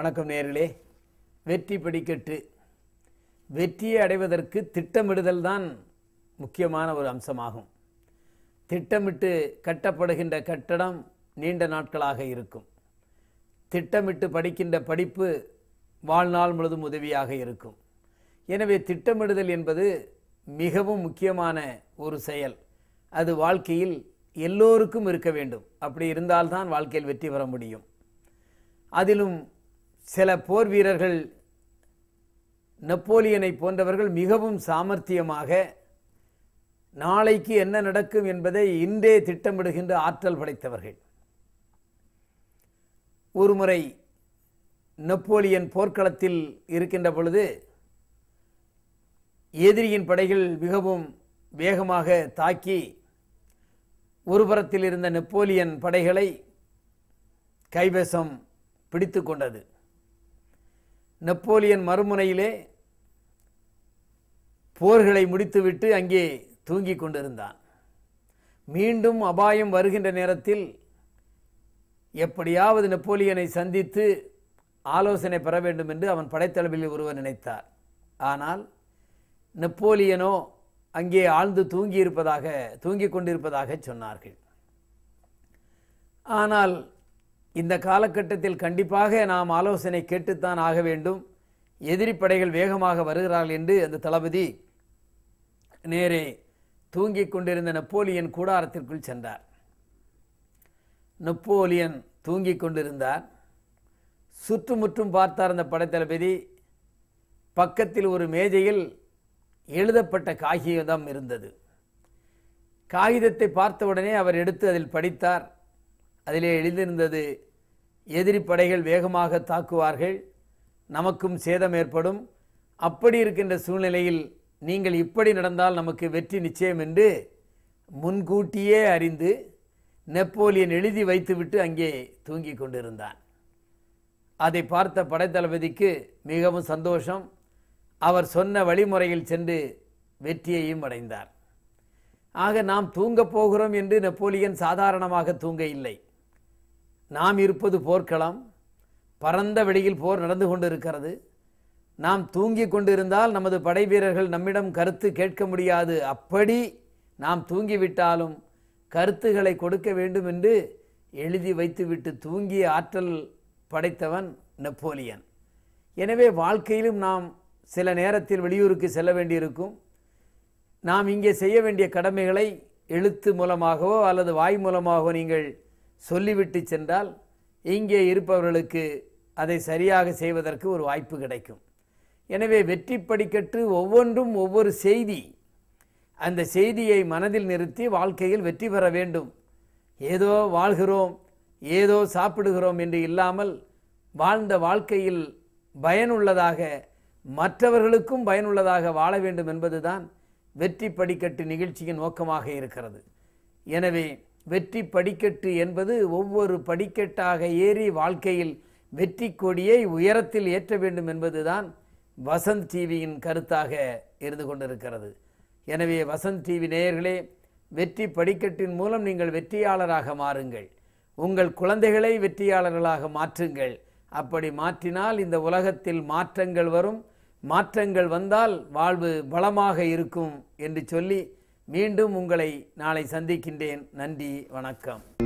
வணக்கம் நேர்களே வெற்றி படிக்கட்டு வெற்றியை அடைவதற்கு திட்டமிடுதல் தான் முக்கியமான ஒரு அம்சமாகும் திட்டமிட்டு கட்டப்படுகின்ற கட்டடம் நீண்ட நாட்களாக இருக்கும் திட்டமிட்டு படிக்கின்ற படிப்பு வாழ்நாள் முழுதும் உதவியாக இருக்கும் எனவே திட்டமிடுதல் என்பது மிகவும் முக்கியமான ஒரு செயல் அது வாழ்க்கையில் எல்லோருக்கும் இருக்க வேண்டும் அப்படி இருந்தால்தான் வாழ்க்கையில் வெற்றி பெற முடியும் அதிலும் சில போர் வீரர்கள் நெப்போலியனை போன்றவர்கள் மிகவும் சாமர்த்தியமாக நாளைக்கு என்ன நடக்கும் என்பதை இன்றே திட்டமிடுகின்ற ஆற்றல் படைத்தவர்கள் ஒருமுறை நெப்போலியன் போர்க்களத்தில் இருக்கின்ற பொழுது எதிரியின் படைகள் மிகவும் வேகமாக தாக்கி ஒருபுறத்தில் இருந்த நெப்போலியன் படைகளை கைவசம் பிடித்து கொண்டது நெப்போலியன் மறுமுனையிலே போர்களை முடித்துவிட்டு அங்கே தூங்கி கொண்டிருந்தான் மீண்டும் அபாயம் வருகின்ற நேரத்தில் எப்படியாவது நெப்போலியனை சந்தித்து ஆலோசனை பெற வேண்டும் என்று அவன் படைத்தளவில் ஒருவர் நினைத்தார் ஆனால் நெப்போலியனோ அங்கே ஆழ்ந்து தூங்கியிருப்பதாக தூங்கிக் கொண்டிருப்பதாக சொன்னார்கள் ஆனால் இந்த காலகட்டத்தில் கண்டிப்பாக நாம் ஆலோசனை கேட்டுத்தான் ஆக வேண்டும் எதிரி படைகள் வேகமாக வருகிறார்கள் என்று அந்த தளபதி நேரே தூங்கிக் கொண்டிருந்த நெப்போலியன் கூடாரத்திற்குள் சென்றார் நெப்போலியன் தூங்கிக் கொண்டிருந்தார் சுற்றுமுற்றும் பார்த்தார் அந்த படைத்தளபதி பக்கத்தில் ஒரு மேஜையில் எழுதப்பட்ட காகிதம் இருந்தது காகிதத்தை பார்த்தவுடனே அவர் எடுத்து அதில் படித்தார் அதிலே எழுதியிருந்தது எதிரி படைகள் வேகமாக தாக்குவார்கள் நமக்கும் சேதம் ஏற்படும் அப்படி இருக்கின்ற சூழ்நிலையில் நீங்கள் இப்படி நடந்தால் நமக்கு வெற்றி நிச்சயம் என்று முன்கூட்டியே அறிந்து நெப்போலியன் எழுதி வைத்துவிட்டு அங்கே தூங்கி கொண்டிருந்தான் அதை பார்த்த படைத்தளபதிக்கு மிகவும் சந்தோஷம் அவர் சொன்ன வழிமுறையில் சென்று வெற்றியையும் அடைந்தார் ஆக நாம் தூங்கப் போகிறோம் என்று நெப்போலியன் சாதாரணமாக தூங்க இல்லை நாம் இருப்பது போர்க்களம் பரந்த வெளியில் போர் நடந்து கொண்டு இருக்கிறது நாம் தூங்கி கொண்டிருந்தால் நமது படை வீரர்கள் நம்மிடம் கருத்து கேட்க முடியாது அப்படி நாம் தூங்கிவிட்டாலும் கருத்துக்களை கொடுக்க வேண்டும் என்று எழுதி வைத்துவிட்டு தூங்கிய ஆற்றல் படைத்தவன் நெப்போலியன் எனவே வாழ்க்கையிலும் நாம் சில நேரத்தில் வெளியூருக்கு செல்ல வேண்டியிருக்கும் நாம் இங்கே செய்ய வேண்டிய கடமைகளை எழுத்து மூலமாகவோ அல்லது வாய் மூலமாகவோ நீங்கள் சொல்லிவிட்டு சென்றால் இங்கே இருப்பவர்களுக்கு அதை சரியாக செய்வதற்கு ஒரு வாய்ப்பு கிடைக்கும் எனவே வெற்றி படிக்கட்டு ஒவ்வொன்றும் ஒவ்வொரு செய்தி அந்த செய்தியை மனதில் நிறுத்தி வாழ்க்கையில் வெற்றி பெற வேண்டும் ஏதோ வாழ்கிறோம் ஏதோ சாப்பிடுகிறோம் என்று இல்லாமல் வாழ்ந்த வாழ்க்கையில் பயனுள்ளதாக மற்றவர்களுக்கும் பயனுள்ளதாக வாழ வேண்டும் என்பதுதான் வெற்றி படிக்கட்டு நிகழ்ச்சியின் நோக்கமாக இருக்கிறது எனவே வெற்றி படிக்கட்டு என்பது ஒவ்வொரு படிக்கட்டாக ஏறி வாழ்க்கையில் வெற்றி கொடியை உயரத்தில் ஏற்ற வேண்டும் என்பதுதான் வசந்த் டிவியின் கருத்தாக இருந்து கொண்டிருக்கிறது எனவே வசந்த் டிவி நேயர்களே வெற்றி படிக்கட்டின் மூலம் நீங்கள் வெற்றியாளராக மாறுங்கள் உங்கள் குழந்தைகளை வெற்றியாளர்களாக மாற்றுங்கள் அப்படி மாற்றினால் இந்த உலகத்தில் மாற்றங்கள் வரும் மாற்றங்கள் வந்தால் வாழ்வு பலமாக இருக்கும் என்று சொல்லி மீண்டும் உங்களை நாளை சந்திக்கின்றேன் நன்றி வணக்கம்